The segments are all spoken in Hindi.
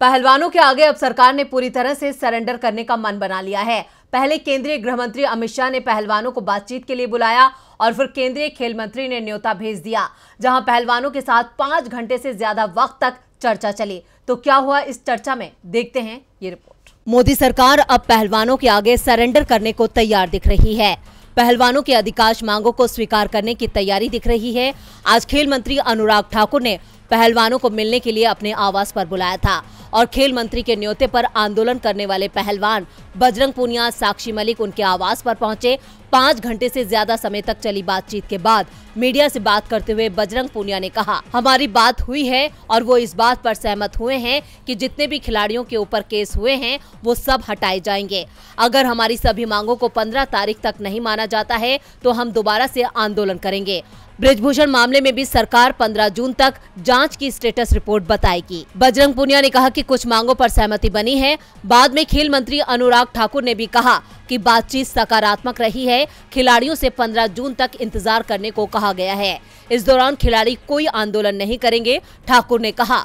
पहलवानों के आगे अब सरकार ने पूरी तरह से सरेंडर करने का मन बना लिया है पहले केंद्रीय गृह मंत्री अमित शाह ने पहलवानों को बातचीत के लिए बुलाया और फिर केंद्रीय खेल मंत्री ने न्योता भेज दिया जहां पहलवानों के साथ पांच घंटे से ज्यादा वक्त तक चर्चा चली तो क्या हुआ इस चर्चा में देखते हैं ये रिपोर्ट मोदी सरकार अब पहलवानों के आगे सरेंडर करने को तैयार दिख रही है पहलवानों की अधिकांश मांगों को स्वीकार करने की तैयारी दिख रही है आज खेल मंत्री अनुराग ठाकुर ने पहलवानों को मिलने के लिए अपने आवास पर बुलाया था और खेल मंत्री के न्योते पर आंदोलन करने वाले पहलवान बजरंग पुनिया साक्षी मलिक उनके आवास पर पहुंचे पाँच घंटे से ज्यादा समय तक चली बातचीत के बाद मीडिया से बात करते हुए बजरंग पुनिया ने कहा हमारी बात हुई है और वो इस बात पर सहमत हुए हैं कि जितने भी खिलाड़ियों के ऊपर केस हुए हैं वो सब हटाए जाएंगे अगर हमारी सभी मांगों को पंद्रह तारीख तक नहीं माना जाता है तो हम दोबारा से आंदोलन करेंगे ब्रजभूषण मामले में भी सरकार 15 जून तक जांच की स्टेटस रिपोर्ट बताएगी बजरंग पुनिया ने कहा कि कुछ मांगों पर सहमति बनी है बाद में खेल मंत्री अनुराग ठाकुर ने भी कहा कि बातचीत सकारात्मक रही है खिलाड़ियों से 15 जून तक इंतजार करने को कहा गया है इस दौरान खिलाड़ी कोई आंदोलन नहीं करेंगे ठाकुर ने कहा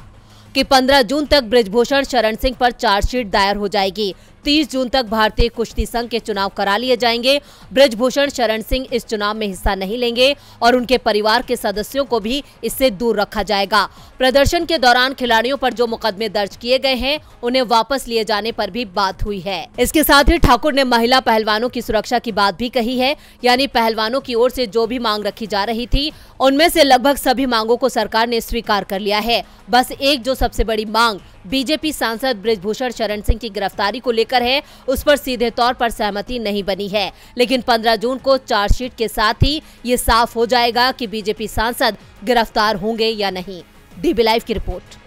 कि 15 जून तक ब्रजभूषण शरण सिंह पर चार्जशीट दायर हो जाएगी 30 जून तक भारतीय कुश्ती संघ के चुनाव करा लिए जाएंगे ब्रजभूषण शरण सिंह इस चुनाव में हिस्सा नहीं लेंगे और उनके परिवार के सदस्यों को भी इससे दूर रखा जाएगा प्रदर्शन के दौरान खिलाड़ियों पर जो मुकदमे दर्ज किए गए हैं उन्हें वापस लिए जाने पर भी बात हुई है इसके साथ ही ठाकुर ने महिला पहलवानों की सुरक्षा की बात भी कही है यानी पहलवानों की ओर से जो भी मांग रखी जा रही थी उनमें से लगभग सभी मांगों को सरकार ने स्वीकार कर लिया है बस एक जो सबसे बड़ी मांग बीजेपी सांसद ब्रजभूषण शरण सिंह की गिरफ्तारी को लेकर लेकर है उस पर सीधे तौर पर सहमति नहीं बनी है लेकिन पंद्रह जून को चार्जशीट के साथ ही ये साफ हो जाएगा की बीजेपी सांसद गिरफ्तार होंगे या नहीं डीबी लाइव की रिपोर्ट